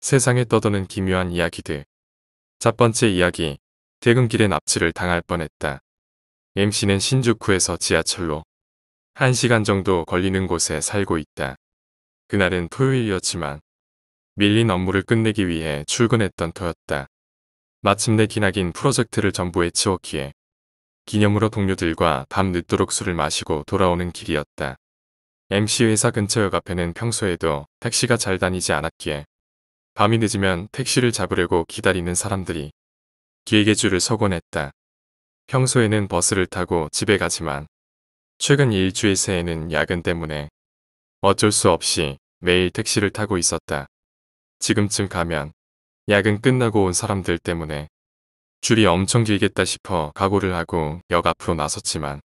세상에 떠도는 기묘한 이야기들. 첫 번째 이야기. 퇴근길에 납치를 당할 뻔했다. MC는 신주쿠에서 지하철로 1시간 정도 걸리는 곳에 살고 있다. 그날은 토요일이었지만 밀린 업무를 끝내기 위해 출근했던 터였다. 마침내 기나긴 프로젝트를 전부에 치웠기에 기념으로 동료들과 밤 늦도록 술을 마시고 돌아오는 길이었다. MC 회사 근처 역 앞에는 평소에도 택시가 잘 다니지 않았기에 밤이 늦으면 택시를 잡으려고 기다리는 사람들이 길게 줄을 서곤 했다. 평소에는 버스를 타고 집에 가지만 최근 일주일 새에는 야근 때문에 어쩔 수 없이 매일 택시를 타고 있었다. 지금쯤 가면 야근 끝나고 온 사람들 때문에 줄이 엄청 길겠다 싶어 각오를 하고 역 앞으로 나섰지만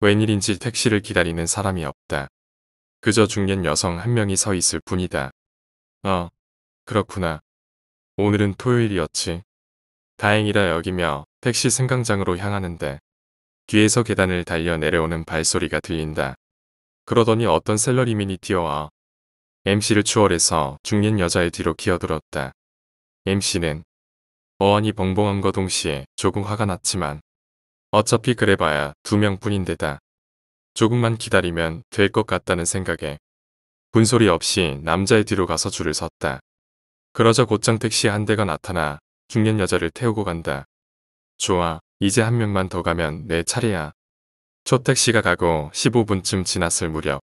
웬일인지 택시를 기다리는 사람이 없다. 그저 중년 여성 한 명이 서 있을 뿐이다. 어, 그렇구나. 오늘은 토요일이었지. 다행이라 여기며 택시 승강장으로 향하는데 뒤에서 계단을 달려 내려오는 발소리가 들린다. 그러더니 어떤 셀러리민이 뛰어와 MC를 추월해서 중년 여자의 뒤로 기어들었다. MC는 어안이 벙벙한 과 동시에 조금 화가 났지만 어차피 그래봐야 두 명뿐인데다 조금만 기다리면 될 것 같다는 생각에 분소리 없이 남자의 뒤로 가서 줄을 섰다. 그러자 곧장 택시 한 대가 나타나 중년 여자를 태우고 간다. 좋아, 이제 한 명만 더 가면 내 차례야. 초 택시가 가고 15분쯤 지났을 무렵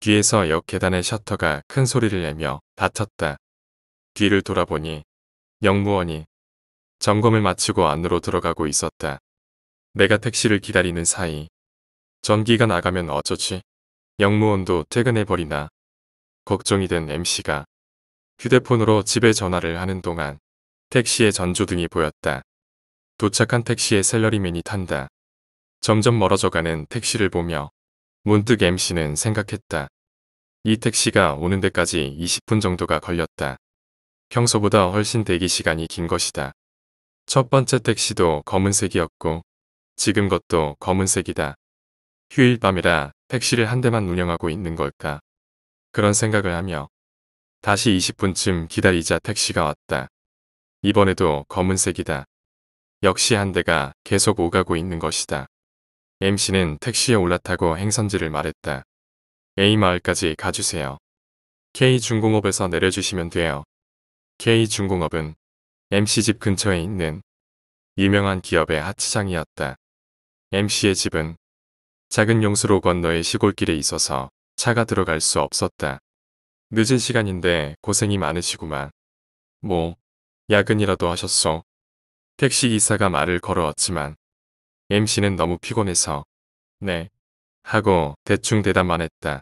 뒤에서 역 계단의 셔터가 큰 소리를 내며 닫혔다. 뒤를 돌아보니 영무원이 점검을 마치고 안으로 들어가고 있었다. 내가 택시를 기다리는 사이 전기가 나가면 어쩌지? 영무원도 퇴근해버리나 걱정이 된 MC가 휴대폰으로 집에 전화를 하는 동안 택시의 전조등이 보였다. 도착한 택시의 셀러리맨이 탄다. 점점 멀어져가는 택시를 보며 문득 MC는 생각했다. 이 택시가 오는 데까지 20분 정도가 걸렸다. 평소보다 훨씬 대기 시간이 긴 것이다. 첫 번째 택시도 검은색이었고 지금 것도 검은색이다. 휴일 밤이라 택시를 한 대만 운영하고 있는 걸까? 그런 생각을 하며 다시 20분쯤 기다리자 택시가 왔다. 이번에도 검은색이다. 역시 한 대가 계속 오가고 있는 것이다. MC는 택시에 올라타고 행선지를 말했다. A마을까지 가주세요. K중공업에서 내려주시면 돼요. K중공업은 MC집 근처에 있는 유명한 기업의 하치장이었다. MC의 집은 작은 용수로 건너의 시골길에 있어서 차가 들어갈 수 없었다. 늦은 시간인데 고생이 많으시구만. 뭐, 야근이라도 하셨어. 택시기사가 말을 걸어왔지만 MC는 너무 피곤해서 네 하고 대충 대답만 했다.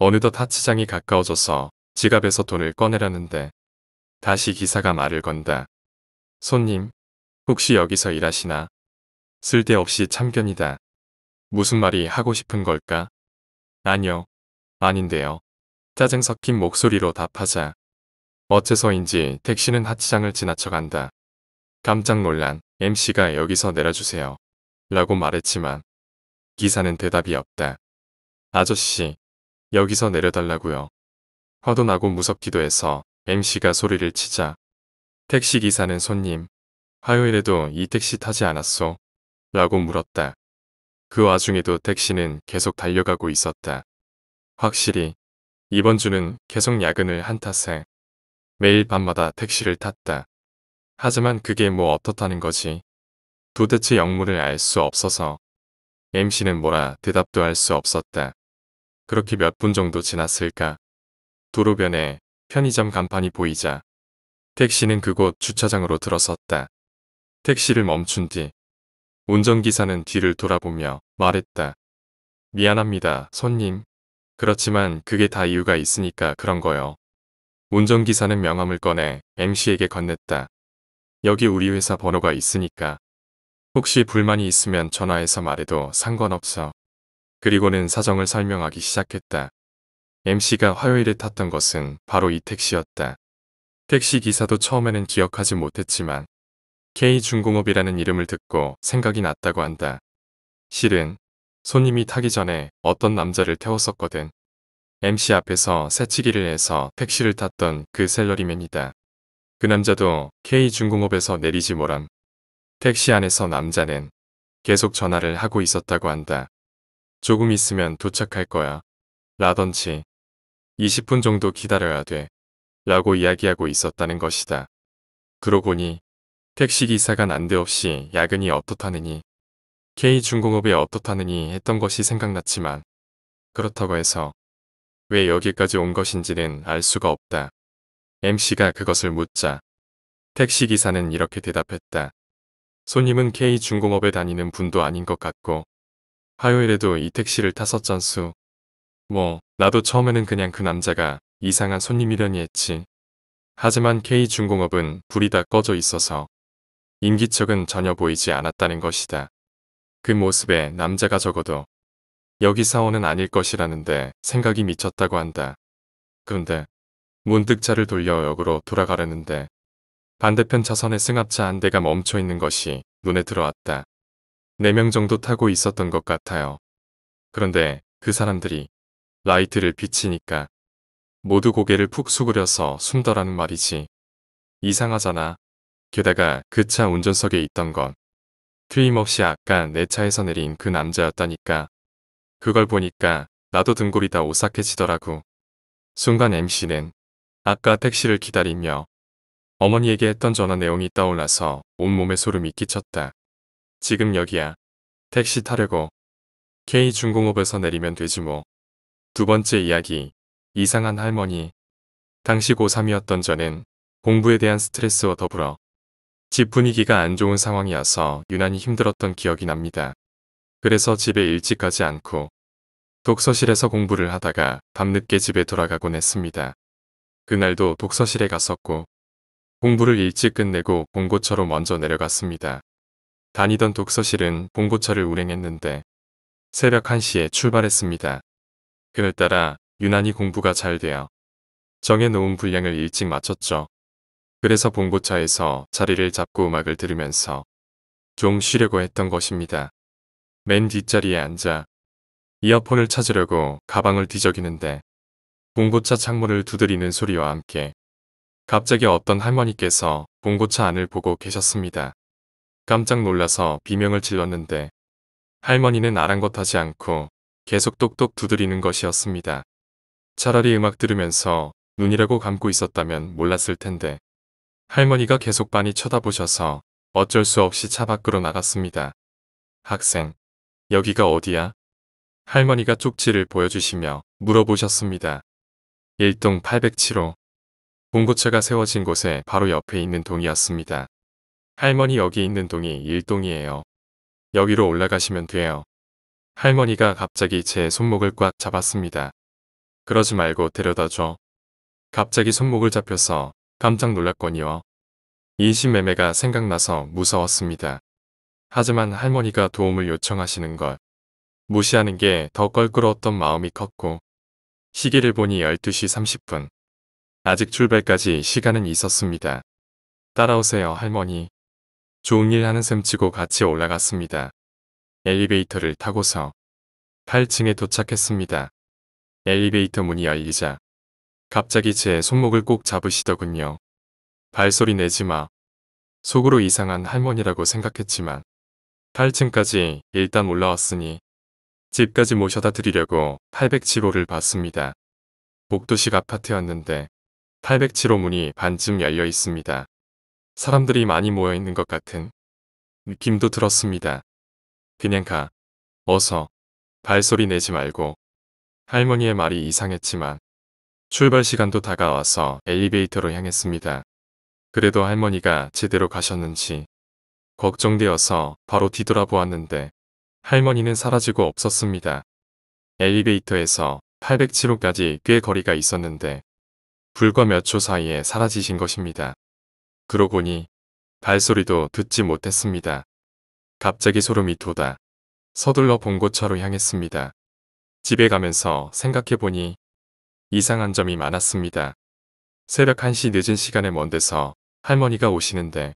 어느덧 하치장이 가까워져서 지갑에서 돈을 꺼내려는데 다시 기사가 말을 건다. 손님, 혹시 여기서 일하시나? 쓸데없이 참견이다. 무슨 말이 하고 싶은 걸까? 아니요, 아닌데요. 짜증 섞인 목소리로 답하자. 어째서인지 택시는 하치장을 지나쳐간다. 깜짝 놀란 MC가 여기서 내려주세요. 라고 말했지만 기사는 대답이 없다. 아저씨, 여기서 내려달라고요. 화도 나고 무섭기도 해서 MC가 소리를 치자. 택시기사는 손님, 화요일에도 이 택시 타지 않았소? 라고 물었다. 그 와중에도 택시는 계속 달려가고 있었다. 확실히 이번 주는 계속 야근을 한 탓에 매일 밤마다 택시를 탔다. 하지만 그게 뭐 어떻다는 거지. 도대체 역무를 알수 없어서 MC는 뭐라 대답도 할 수 없었다. 그렇게 몇 분 정도 지났을까. 도로변에 편의점 간판이 보이자 택시는 그곳 주차장으로 들어섰다. 택시를 멈춘 뒤 운전기사는 뒤를 돌아보며 말했다. 미안합니다, 손님. 그렇지만 그게 다 이유가 있으니까 그런 거요. 운전기사는 명함을 꺼내 m c 에게 건넸다. 여기 우리 회사 번호가 있으니까. 혹시 불만이 있으면 전화해서 말해도 상관없어. 그리고는 사정을 설명하기 시작했다. m c 가 화요일에 탔던 것은 바로 이 택시였다. 택시 기사도 처음에는 기억하지 못했지만 K중공업이라는 이름을 듣고 생각이 났다고 한다. 실은 손님이 타기 전에 어떤 남자를 태웠었거든. MC 앞에서 새치기를 해서 택시를 탔던 그 셀러리맨이다. 그 남자도 K중공업에서 내리지 뭐람. 택시 안에서 남자는 계속 전화를 하고 있었다고 한다. 조금 있으면 도착할 거야. 라던지 20분 정도 기다려야 돼. 라고 이야기하고 있었다는 것이다. 그러고니 택시기사가 난데없이 야근이 어떻다느니 K중공업이 어떻다느니 했던 것이 생각났지만 그렇다고 해서 왜 여기까지 온 것인지는 알 수가 없다. MC가 그것을 묻자 택시기사는 이렇게 대답했다. 손님은 K중공업에 다니는 분도 아닌 것 같고 화요일에도 이 택시를 탔었잖수뭐 나도 처음에는 그냥 그 남자가 이상한 손님이려니 했지. 하지만 K중공업은 불이 다 꺼져 있어서 임기척은 전혀 보이지 않았다는 것이다. 그 모습에 남자가 적어도 여기 사원은 아닐 것이라는데 생각이 미쳤다고 한다. 그런데 문득 차를 돌려 역으로 돌아가려는데 반대편 차선의 승합차 한 대가 멈춰 있는 것이 눈에 들어왔다. 네 명 정도 타고 있었던 것 같아요. 그런데 그 사람들이 라이트를 비치니까 모두 고개를 푹숙으려서 숨더라는 말이지. 이상하잖아. 게다가 그 차 운전석에 있던 건 트임없이 아까 내 차에서 내린 그 남자였다니까. 그걸 보니까 나도 등골이 다 오싹해지더라고. 순간 MC는 아까 택시를 기다리며 어머니에게 했던 전화 내용이 떠올라서 온몸에 소름이 끼쳤다. 지금 여기야. 택시 타려고. K중공업에서 내리면 되지 뭐. 두 번째 이야기. 이상한 할머니. 당시 고3이었던 저는 공부에 대한 스트레스와 더불어 집 분위기가 안 좋은 상황이어서 유난히 힘들었던 기억이 납니다. 그래서 집에 일찍 가지 않고 독서실에서 공부를 하다가 밤늦게 집에 돌아가곤 했습니다. 그날도 독서실에 갔었고 공부를 일찍 끝내고 봉고차로 먼저 내려갔습니다. 다니던 독서실은 봉고차를 운행했는데 새벽 1시에 출발했습니다. 그날따라 유난히 공부가 잘 되어 정해놓은 분량을 일찍 마쳤죠. 그래서 봉고차에서 자리를 잡고 음악을 들으면서 좀 쉬려고 했던 것입니다. 맨 뒷자리에 앉아 이어폰을 찾으려고 가방을 뒤적이는데 봉고차 창문을 두드리는 소리와 함께 갑자기 어떤 할머니께서 봉고차 안을 보고 계셨습니다. 깜짝 놀라서 비명을 질렀는데 할머니는 아랑곳하지 않고 계속 똑똑 두드리는 것이었습니다. 차라리 음악 들으면서 눈이라고 감고 있었다면 몰랐을 텐데 할머니가 계속 많이 쳐다보셔서 어쩔 수 없이 차 밖으로 나갔습니다. 학생, 여기가 어디야? 할머니가 쪽지를 보여주시며 물어보셨습니다. 1동 807호. 봉고차가 세워진 곳에 바로 옆에 있는 동이었습니다. 할머니 여기 있는 동이 1동이에요. 여기로 올라가시면 돼요. 할머니가 갑자기 제 손목을 꽉 잡았습니다. 그러지 말고 데려다 줘. 갑자기 손목을 잡혀서 깜짝 놀랐거니와 이심매매가 생각나서 무서웠습니다. 하지만 할머니가 도움을 요청하시는 걸 무시하는 게 더 껄끄러웠던 마음이 컸고 시계를 보니 12시 30분. 아직 출발까지 시간은 있었습니다. 따라오세요 할머니. 좋은 일 하는 셈치고 같이 올라갔습니다. 엘리베이터를 타고서 8층에 도착했습니다. 엘리베이터 문이 열리자 갑자기 제 손목을 꼭 잡으시더군요. 발소리 내지 마. 속으로 이상한 할머니라고 생각했지만 8층까지 일단 올라왔으니 집까지 모셔다 드리려고 807호를 봤습니다. 목도식 아파트였는데 807호 문이 반쯤 열려 있습니다. 사람들이 많이 모여 있는 것 같은 느낌도 들었습니다. 그냥 가. 어서. 발소리 내지 말고. 할머니의 말이 이상했지만 출발 시간도 다가와서 엘리베이터로 향했습니다. 그래도 할머니가 제대로 가셨는지 걱정되어서 바로 뒤돌아보았는데 할머니는 사라지고 없었습니다. 엘리베이터에서 807호까지 꽤 거리가 있었는데 불과 몇 초 사이에 사라지신 것입니다. 그러고니 발소리도 듣지 못했습니다. 갑자기 소름이 돋아 서둘러 본고차로 향했습니다. 집에 가면서 생각해보니 이상한 점이 많았습니다. 새벽 1시 늦은 시간에 먼 데서 할머니가 오시는데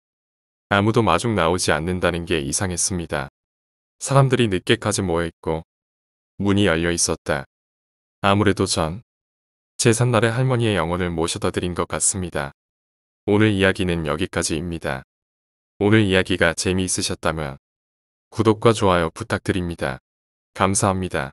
아무도 마중 나오지 않는다는 게 이상했습니다. 사람들이 늦게까지 모여있고 문이 열려 있었다. 아무래도 전제삿날에 할머니의 영혼을 모셔다 드린 것 같습니다. 오늘 이야기는 여기까지입니다. 오늘 이야기가 재미있으셨다면 구독과 좋아요 부탁드립니다. 감사합니다.